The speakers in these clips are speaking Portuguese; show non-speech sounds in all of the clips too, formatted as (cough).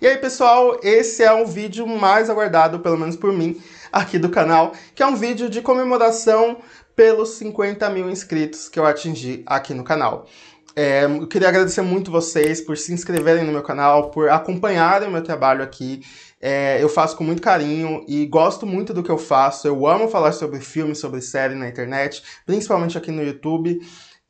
E aí pessoal, esse é o vídeo mais aguardado, pelo menos por mim, aqui do canal, que é um vídeo de comemoração pelos 50 mil inscritos que eu atingi aqui no canal. É, eu queria agradecer muito vocês por se inscreverem no meu canal, por acompanharem o meu trabalho aqui. É, eu faço com muito carinho e gosto muito do que eu faço. Eu amo falar sobre filmes, sobre séries na internet, principalmente aqui no YouTube.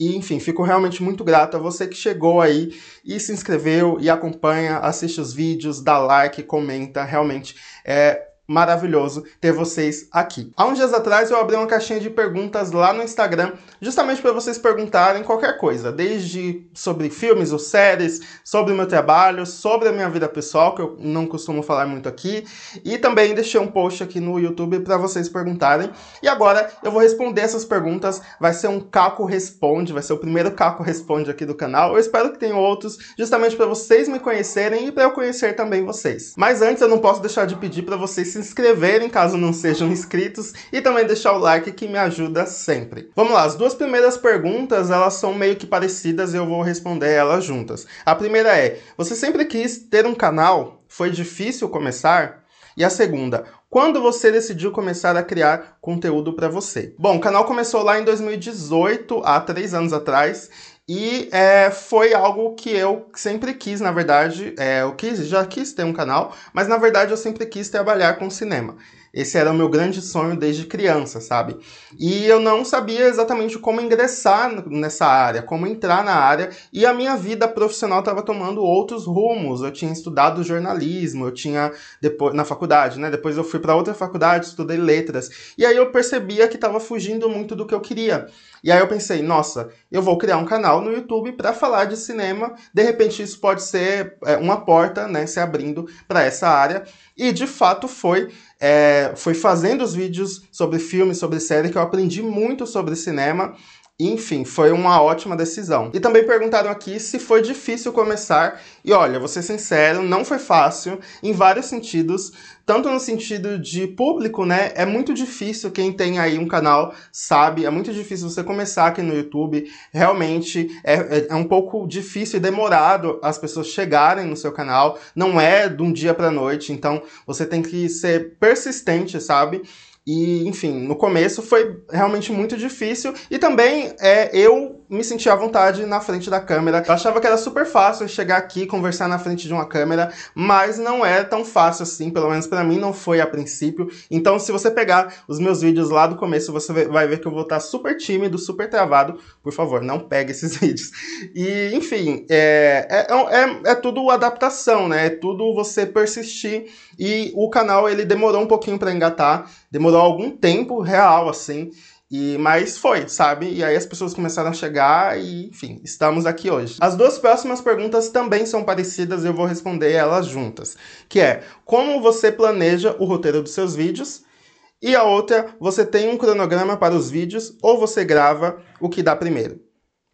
E, enfim, fico realmente muito grato a você que chegou aí e se inscreveu e acompanha, assiste os vídeos, dá like, comenta. Realmente é maravilhoso ter vocês aqui. Há uns dias atrás eu abri uma caixinha de perguntas lá no Instagram, justamente para vocês perguntarem qualquer coisa, desde sobre filmes ou séries, sobre o meu trabalho, sobre a minha vida pessoal, que eu não costumo falar muito aqui, e também deixei um post aqui no YouTube para vocês perguntarem. E agora eu vou responder essas perguntas, vai ser um Caco Responde, vai ser o primeiro Caco Responde aqui do canal. Eu espero que tenham outros, justamente para vocês me conhecerem e para eu conhecer também vocês. Mas antes eu não posso deixar de pedir para vocês se inscreverem caso não sejam inscritos e também deixar o like que me ajuda sempre. Vamos lá, as duas primeiras perguntas elas são meio que parecidas e eu vou responder elas juntas. A primeira é: você sempre quis ter um canal? Foi difícil começar? E a segunda, quando você decidiu começar a criar conteúdo para você? Bom, o canal começou lá em 2018, há três anos atrás, e é, foi algo que eu sempre quis, na verdade. É, eu quis, já quis ter um canal, mas na verdade eu sempre quis trabalhar com cinema. Esse era o meu grande sonho desde criança, sabe? E eu não sabia exatamente como ingressar nessa área, como entrar na área, e a minha vida profissional estava tomando outros rumos. Eu tinha estudado jornalismo, eu tinha depois na faculdade, né? Depois eu fui para outra faculdade, estudei letras. E aí eu percebia que estava fugindo muito do que eu queria. E aí eu pensei, nossa, eu vou criar um canal no YouTube para falar de cinema. De repente isso pode ser é, uma porta, né, se abrindo para essa área. E de fato foi, é, foi fazendo os vídeos sobre filmes, sobre série que eu aprendi muito sobre cinema enfim, foi uma ótima decisão. E também perguntaram aqui se foi difícil começar. E olha, vou ser sincero, não foi fácil em vários sentidos, tanto no sentido de público, né? É muito difícil quem tem aí um canal sabe, é muito difícil você começar aqui no YouTube. Realmente é, é, é um pouco difícil e demorado as pessoas chegarem no seu canal. Não é de um dia para noite, então você tem que ser persistente, sabe? E, enfim, no começo foi realmente muito difícil. E também é, eu me sentia à vontade na frente da câmera. Eu achava que era super fácil chegar aqui, conversar na frente de uma câmera, mas não é tão fácil assim, pelo menos para mim não foi a princípio. Então, se você pegar os meus vídeos lá do começo, você vai ver que eu vou estar super tímido, super travado. Por favor, não pegue esses vídeos. E, enfim, é, é, é, é tudo adaptação, né? É tudo você persistir. E o canal, ele demorou um pouquinho para engatar, demorou algum tempo real, assim. E, mas foi, sabe? E aí as pessoas começaram a chegar e, enfim, estamos aqui hoje. As duas próximas perguntas também são parecidas e eu vou responder elas juntas. Que é, como você planeja o roteiro dos seus vídeos? E a outra, você tem um cronograma para os vídeos ou você grava o que dá primeiro?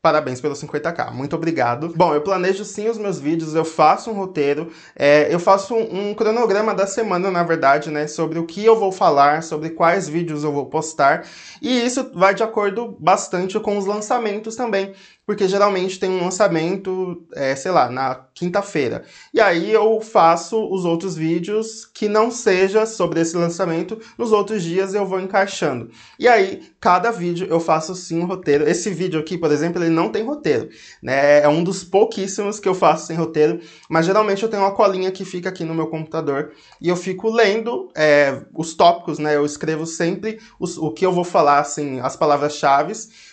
Parabéns pelo 50k, muito obrigado. Bom, eu planejo sim os meus vídeos, eu faço um roteiro, é, eu faço um cronograma da semana, na verdade, né, sobre o que eu vou falar, sobre quais vídeos eu vou postar, e isso vai de acordo bastante com os lançamentos também porque geralmente tem um lançamento, é, sei lá, na quinta-feira. E aí eu faço os outros vídeos que não seja sobre esse lançamento, nos outros dias eu vou encaixando. E aí, cada vídeo eu faço sim um roteiro. Esse vídeo aqui, por exemplo, ele não tem roteiro, né? É um dos pouquíssimos que eu faço sem roteiro, mas geralmente eu tenho uma colinha que fica aqui no meu computador e eu fico lendo é, os tópicos, né? Eu escrevo sempre os, o que eu vou falar, assim, as palavras-chave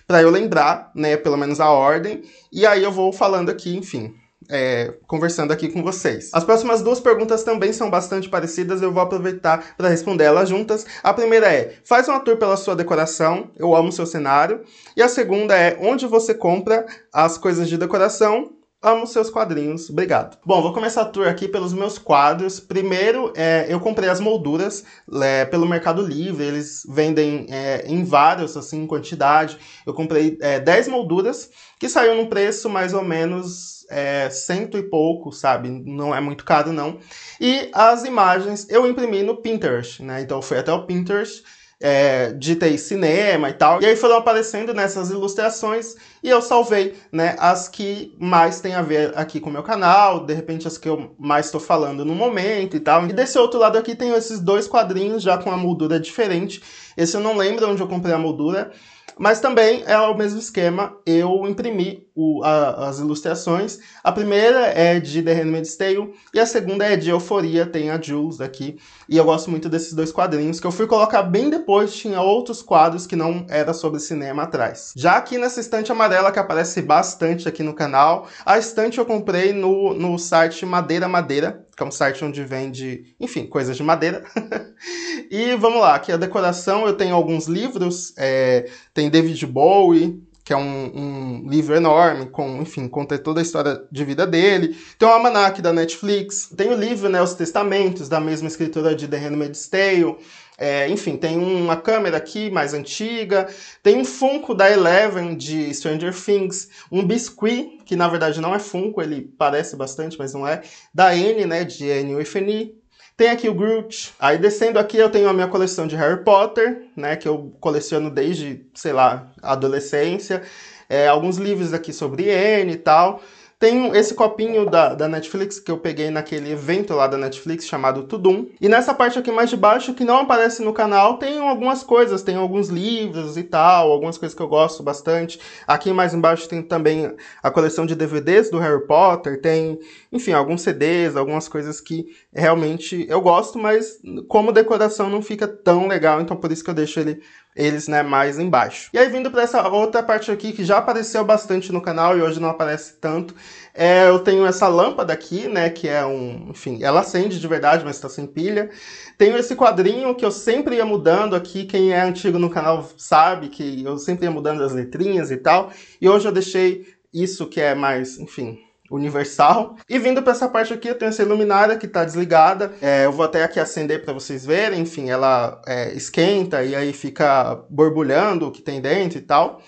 para eu lembrar, né, pelo menos a ordem, e aí eu vou falando aqui, enfim. É, conversando aqui com vocês. As próximas duas perguntas também são bastante parecidas, eu vou aproveitar para responder elas juntas. A primeira é: faz uma tour pela sua decoração, eu amo seu cenário. E a segunda é: onde você compra as coisas de decoração Amo seus quadrinhos, obrigado. Bom, vou começar a tour aqui pelos meus quadros. Primeiro, é, eu comprei as molduras é, pelo Mercado Livre, eles vendem é, em vários, assim, quantidade. Eu comprei é, 10 molduras, que saiu num preço mais ou menos é, cento e pouco, sabe? Não é muito caro, não. E as imagens eu imprimi no Pinterest, né? Então foi até o Pinterest é, ter cinema e tal. E aí foram aparecendo nessas né, ilustrações e eu salvei, né, as que mais tem a ver aqui com o meu canal, de repente as que eu mais estou falando no momento e tal. E desse outro lado aqui tem esses dois quadrinhos já com a moldura diferente. Esse eu não lembro onde eu comprei a moldura, mas também é o mesmo esquema, eu imprimi o, a, as ilustrações. A primeira é de The Handmaid's Tale e a segunda é de Euforia, tem a Jules aqui. E eu gosto muito desses dois quadrinhos, que eu fui colocar bem depois, tinha outros quadros que não era sobre cinema atrás. Já aqui nessa estante amarela, que aparece bastante aqui no canal, a estante eu comprei no, no site Madeira Madeira, que é um site onde vende, enfim, coisas de madeira. (laughs) e vamos lá, aqui a decoração eu tenho alguns livros, é, tem David Bowie, que é um, um, livro enorme, com, enfim, conta toda a história de vida dele. Tem o Almanac da Netflix, tem o livro, né, Os Testamentos, da mesma escritora de The Handmaid's Tale. É, enfim, tem uma câmera aqui mais antiga, tem um Funko da Eleven de Stranger Things, um biscuit, que na verdade não é Funko, ele parece bastante, mas não é, da N, né, de N tem aqui o Groot. Aí descendo aqui eu tenho a minha coleção de Harry Potter, né? Que eu coleciono desde, sei lá, adolescência. É, alguns livros aqui sobre N e tal. Tem esse copinho da, da Netflix que eu peguei naquele evento lá da Netflix chamado Tudum. E nessa parte aqui mais de baixo, que não aparece no canal, tem algumas coisas, tem alguns livros e tal, algumas coisas que eu gosto bastante. Aqui mais embaixo tem também a coleção de DVDs do Harry Potter, tem, enfim, alguns CDs, algumas coisas que realmente eu gosto, mas como decoração não fica tão legal, então por isso que eu deixo ele eles né, mais embaixo. E aí vindo para essa outra parte aqui que já apareceu bastante no canal e hoje não aparece tanto, é, eu tenho essa lâmpada aqui, né, que é um, enfim, ela acende de verdade, mas está sem pilha. Tenho esse quadrinho que eu sempre ia mudando aqui, quem é antigo no canal sabe que eu sempre ia mudando as letrinhas e tal. E hoje eu deixei isso que é mais, enfim, universal. E vindo para essa parte aqui, eu tenho essa luminária que está desligada. É, eu vou até aqui acender para vocês verem. Enfim, ela é, esquenta e aí fica borbulhando o que tem dentro e tal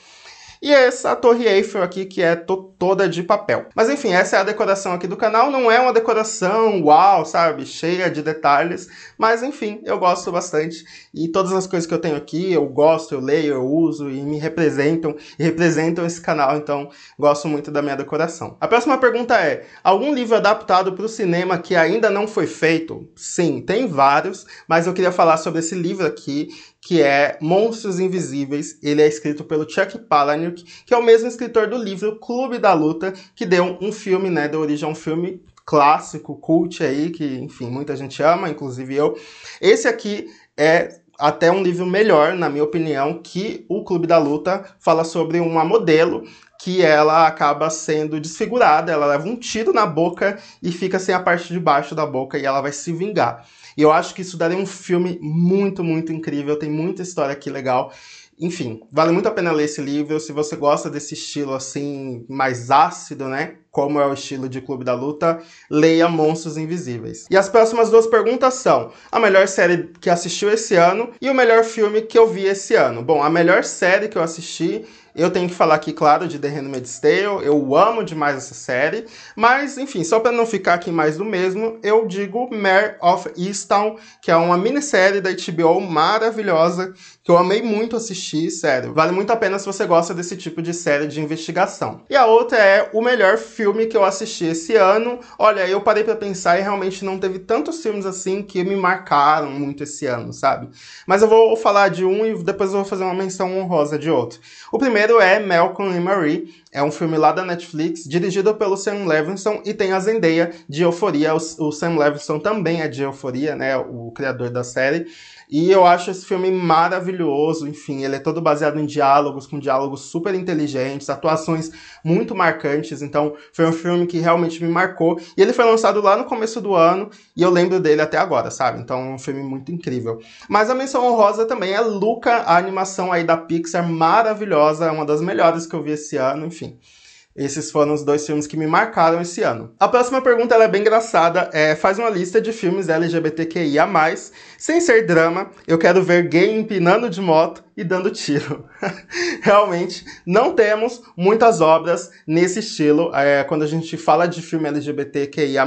e essa torre Eiffel aqui que é to toda de papel. Mas enfim, essa é a decoração aqui do canal, não é uma decoração uau, sabe, cheia de detalhes, mas enfim, eu gosto bastante e todas as coisas que eu tenho aqui, eu gosto, eu leio, eu uso e me representam e representam esse canal, então gosto muito da minha decoração. A próxima pergunta é: algum livro adaptado para o cinema que ainda não foi feito? Sim, tem vários, mas eu queria falar sobre esse livro aqui, que é Monstros Invisíveis. Ele é escrito pelo Chuck Palahniuk Kubrick, que é o mesmo escritor do livro Clube da Luta, que deu um filme, né, deu origem a um filme clássico, cult aí, que, enfim, muita gente ama, inclusive eu. Esse aqui é até um livro melhor, na minha opinião, que o Clube da Luta fala sobre uma modelo que ela acaba sendo desfigurada, ela leva um tiro na boca e fica sem a parte de baixo da boca e ela vai se vingar. E eu acho que isso daria um filme muito, muito incrível, tem muita história aqui legal. Enfim, vale muito a pena ler esse livro. Se você gosta desse estilo assim, mais ácido, né? Como é o estilo de Clube da Luta, leia Monstros Invisíveis. E as próximas duas perguntas são: a melhor série que assistiu esse ano e o melhor filme que eu vi esse ano. Bom, a melhor série que eu assisti eu tenho que falar aqui, claro, de The Handmaid's Tale. Eu amo demais essa série. Mas, enfim, só para não ficar aqui mais do mesmo, eu digo Mare of Easttown, que é uma minissérie da HBO maravilhosa, que eu amei muito assistir, sério. Vale muito a pena se você gosta desse tipo de série de investigação. E a outra é o melhor filme que eu assisti esse ano. Olha, eu parei para pensar e realmente não teve tantos filmes assim que me marcaram muito esse ano, sabe? Mas eu vou falar de um e depois eu vou fazer uma menção honrosa de outro. O primeiro primeiro é Malcolm e Marie, é um filme lá da Netflix, dirigido pelo Sam Levinson e tem a Zendaya de Euforia. O, o Sam Levinson também é de Euforia, né, o criador da série. E eu acho esse filme maravilhoso, enfim, ele é todo baseado em diálogos, com diálogos super inteligentes, atuações muito marcantes, então foi um filme que realmente me marcou. E ele foi lançado lá no começo do ano e eu lembro dele até agora, sabe? Então é um filme muito incrível. Mas a menção honrosa também é Luca, a animação aí da Pixar maravilhosa, é uma das melhores que eu vi esse ano, enfim. Esses foram os dois filmes que me marcaram esse ano. A próxima pergunta é bem engraçada. É, faz uma lista de filmes LGBTQIA+, sem ser drama. Eu quero ver gay empinando de moto e dando tiro. (laughs) Realmente, não temos muitas obras nesse estilo. É, quando a gente fala de filme LGBTQIA+,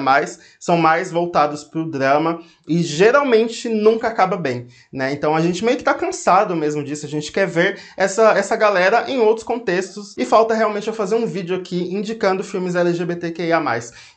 são mais voltados para o drama e geralmente nunca acaba bem, né? Então a gente meio que tá cansado mesmo disso, a gente quer ver essa, essa galera em outros contextos e falta realmente eu fazer um vídeo aqui indicando filmes LGBTQIA+.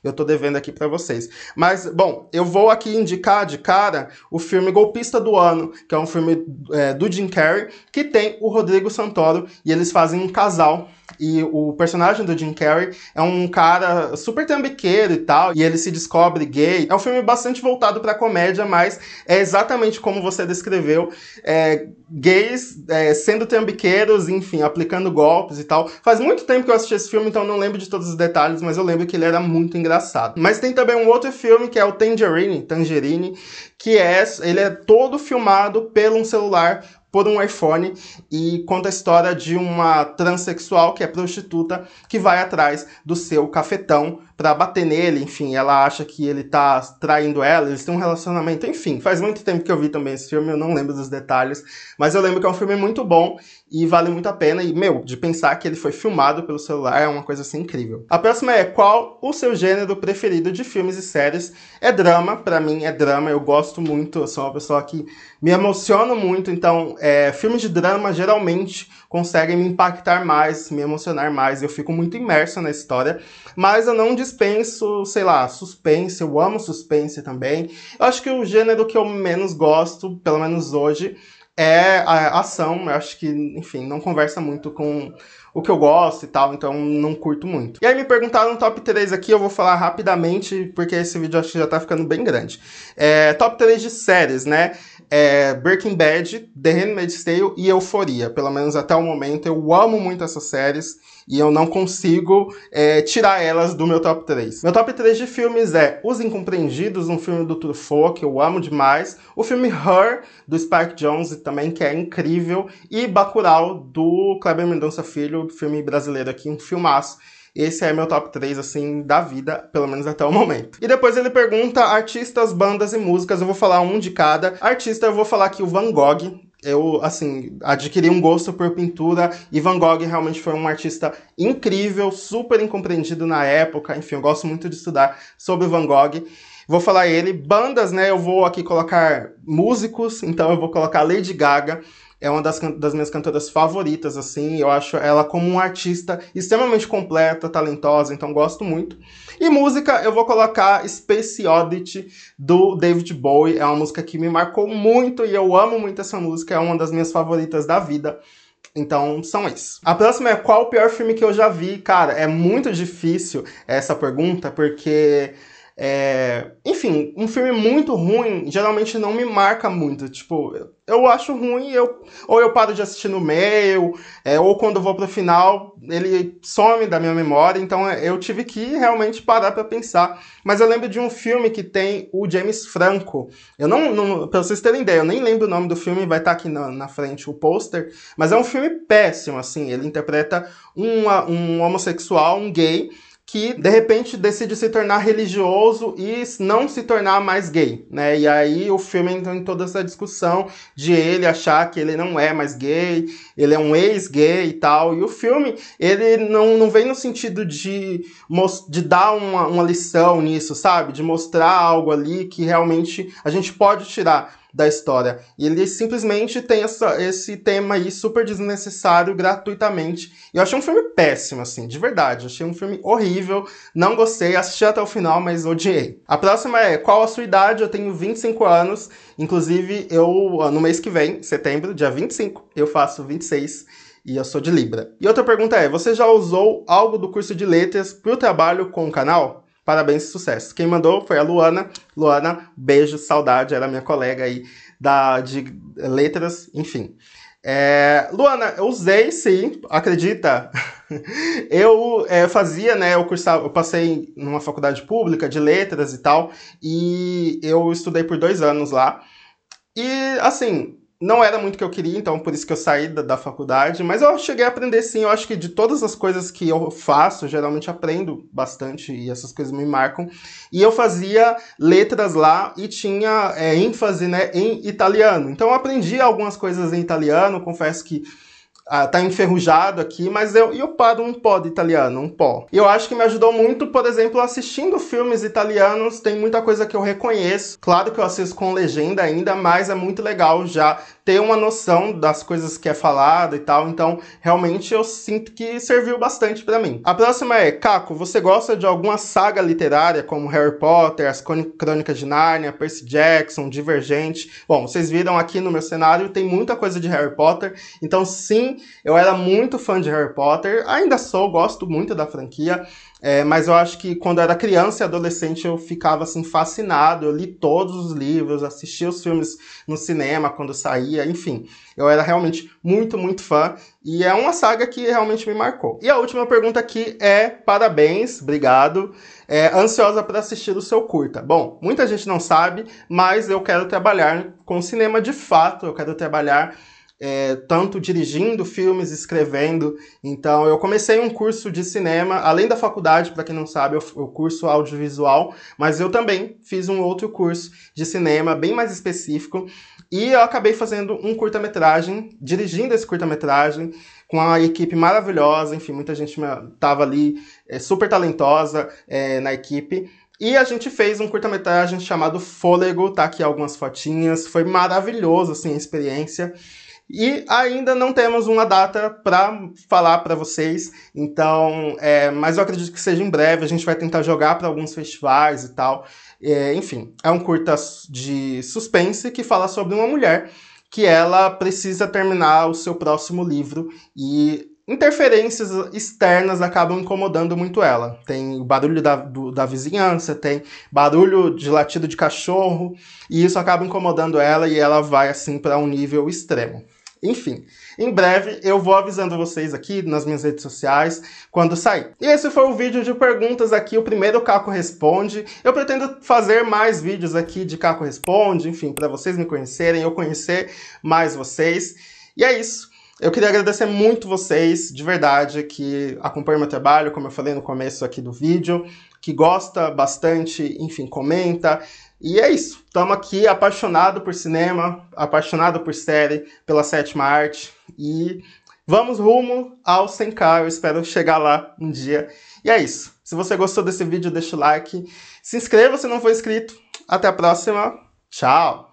Eu tô devendo aqui para vocês. Mas, bom, eu vou aqui indicar de cara o filme Golpista do Ano, que é um filme é, do Jim Carrey, que tem o Rodrigo Santoro e eles fazem um casal. E o personagem do Jim Carrey é um cara super trambiqueiro e tal, e ele se descobre gay. É um filme bastante voltado para comédia, mas é exatamente como você descreveu: é, gays é, sendo trambiqueiros, enfim, aplicando golpes e tal. Faz muito tempo que eu assisti esse filme, então não lembro de todos os detalhes, mas eu lembro que ele era muito engraçado. Mas tem também um outro filme que é o Tangerine, Tangerine, que é ele é todo filmado pelo um celular por um iPhone e conta a história de uma transexual que é prostituta que vai atrás do seu cafetão para bater nele, enfim, ela acha que ele tá traindo ela, eles têm um relacionamento, enfim, faz muito tempo que eu vi também esse filme, eu não lembro dos detalhes, mas eu lembro que é um filme muito bom e vale muito a pena, e meu, de pensar que ele foi filmado pelo celular é uma coisa assim incrível. A próxima é qual o seu gênero preferido de filmes e séries? É drama, para mim é drama, eu gosto muito, eu sou uma pessoa que me emociona muito, então é, de drama geralmente conseguem me impactar mais, me emocionar mais. Eu fico muito imerso na história, mas eu não dispenso, sei lá, suspense. Eu amo suspense também. Eu acho que o gênero que eu menos gosto, pelo menos hoje, é a ação. Eu acho que, enfim, não conversa muito com o que eu gosto e tal, então não curto muito. E aí me perguntaram top 3 aqui, eu vou falar rapidamente, porque esse vídeo acho que já tá ficando bem grande. É, top 3 de séries, né? é Breaking Bad, The Handmaid's Tale e Euforia. Pelo menos até o momento, eu amo muito essas séries e eu não consigo é, tirar elas do meu top 3. Meu top 3 de filmes é Os Incompreendidos, um filme do Truffaut, que eu amo demais, o filme Her, do Spike Jones, também, que é incrível, e Bacurau, do Kleber Mendonça Filho, filme brasileiro aqui, um filmaço. Esse é meu top 3, assim, da vida, pelo menos até o momento. E depois ele pergunta artistas, bandas e músicas. Eu vou falar um de cada. Artista, eu vou falar aqui o Van Gogh, eu, assim, adquiri um gosto por pintura e Van Gogh realmente foi um artista incrível, super incompreendido na época. Enfim, eu gosto muito de estudar sobre Van Gogh. Vou falar ele. Bandas, né? Eu vou aqui colocar músicos, então eu vou colocar Lady Gaga, é uma das, das minhas cantoras favoritas, assim. Eu acho ela como um artista extremamente completa, talentosa, então gosto muito. E música, eu vou colocar Space Oddity, do David Bowie. É uma música que me marcou muito e eu amo muito essa música, é uma das minhas favoritas da vida. Então, são esses. A próxima é qual o pior filme que eu já vi? Cara, é muito difícil essa pergunta, porque é... Enfim, um filme muito ruim geralmente não me marca muito. Tipo, eu acho ruim, eu... ou eu paro de assistir no meio, é... ou quando vou pro final, ele some da minha memória. Então é, eu tive que realmente parar para pensar. Mas eu lembro de um filme que tem o James Franco. Eu não, não pra vocês terem ideia, eu nem lembro o nome do filme, vai estar tá aqui na, na frente o pôster. Mas é um filme péssimo, assim. Ele interpreta um, um homossexual, um gay que de repente decide se tornar religioso e não se tornar mais gay, né? E aí o filme entra em toda essa discussão de ele achar que ele não é mais gay, ele é um ex-gay e tal. E o filme, ele não, não vem no sentido de, de dar uma, uma lição nisso, sabe? De mostrar algo ali que realmente a gente pode tirar da história. E ele simplesmente tem essa, esse tema aí super desnecessário gratuitamente. E eu achei um filme péssimo, assim, de verdade. achei um filme horrível, não gostei, assisti até o final, mas odiei. A próxima é Qual a sua idade? Eu tenho 25 anos. Inclusive, eu ah, no mês que vem, setembro, dia 25, eu faço 26 e eu sou de Libra. E outra pergunta é: você já usou algo do curso de letras para o trabalho com o canal? Parabéns e sucesso. Quem mandou foi a Luana. Luana, beijo, saudade, era é minha colega aí da, de letras, enfim. É, Luana, eu usei sim, acredita? (laughs) eu é, fazia, né? Eu, cursava, eu passei numa faculdade pública de letras e tal, e eu estudei por dois anos lá. E assim, não era muito o que eu queria, então por isso que eu saí da, da, faculdade, mas eu cheguei a aprender sim. Eu acho que de todas as coisas que eu faço, geralmente aprendo bastante e essas coisas me marcam. E eu fazia letras lá e tinha é, ênfase né, em italiano. Então eu aprendi algumas coisas em italiano, confesso que ah, tá enferrujado aqui, mas eu, eu paro um pó de italiano, um pó. E eu acho que me ajudou muito, por exemplo, assistindo filmes italianos, tem muita coisa que eu reconheço. Claro que eu assisto com legenda ainda, mas é muito legal já ter uma noção das coisas que é falada e tal. Então, realmente eu sinto que serviu bastante para mim. A próxima é: Caco, você gosta de alguma saga literária como Harry Potter, As Crônicas de Nárnia, Percy Jackson, Divergente? Bom, vocês viram aqui no meu cenário, tem muita coisa de Harry Potter. Então, sim, eu era muito fã de Harry Potter, ainda sou, gosto muito da franquia. É, mas eu acho que quando era criança e adolescente eu ficava assim fascinado. Eu li todos os livros, assistia os filmes no cinema quando saía, enfim. Eu era realmente muito, muito fã e é uma saga que realmente me marcou. E a última pergunta aqui é: parabéns, obrigado. É, ansiosa para assistir o seu curta. Bom, muita gente não sabe, mas eu quero trabalhar com cinema de fato, eu quero trabalhar é, tanto dirigindo filmes, escrevendo. Então, eu comecei um curso de cinema, além da faculdade, para quem não sabe, o curso audiovisual, mas eu também fiz um outro curso de cinema, bem mais específico, e eu acabei fazendo um curta-metragem, dirigindo esse curta-metragem, com uma equipe maravilhosa, enfim, muita gente estava ali, é, super talentosa é, na equipe. E a gente fez um curta-metragem chamado Fôlego, tá aqui algumas fotinhas, foi maravilhoso, assim, a experiência. E ainda não temos uma data para falar para vocês, então, é, mas eu acredito que seja em breve. A gente vai tentar jogar para alguns festivais e tal. É, enfim, é um curta de suspense que fala sobre uma mulher que ela precisa terminar o seu próximo livro e interferências externas acabam incomodando muito ela. Tem o barulho da, do, da vizinhança, tem barulho de latido de cachorro, e isso acaba incomodando ela e ela vai assim para um nível extremo. Enfim, em breve eu vou avisando vocês aqui nas minhas redes sociais quando sair. E esse foi o vídeo de perguntas aqui, o primeiro Caco Responde. Eu pretendo fazer mais vídeos aqui de Caco Responde, enfim, para vocês me conhecerem, eu conhecer mais vocês. E é isso. Eu queria agradecer muito vocês, de verdade, que acompanham meu trabalho, como eu falei no começo aqui do vídeo, que gosta bastante, enfim, comenta, e é isso. Estamos aqui apaixonado por cinema, apaixonado por série, pela sétima arte. E vamos rumo ao 100k. Eu espero chegar lá um dia. E é isso. Se você gostou desse vídeo, deixa o like. Se inscreva se não for inscrito. Até a próxima. Tchau!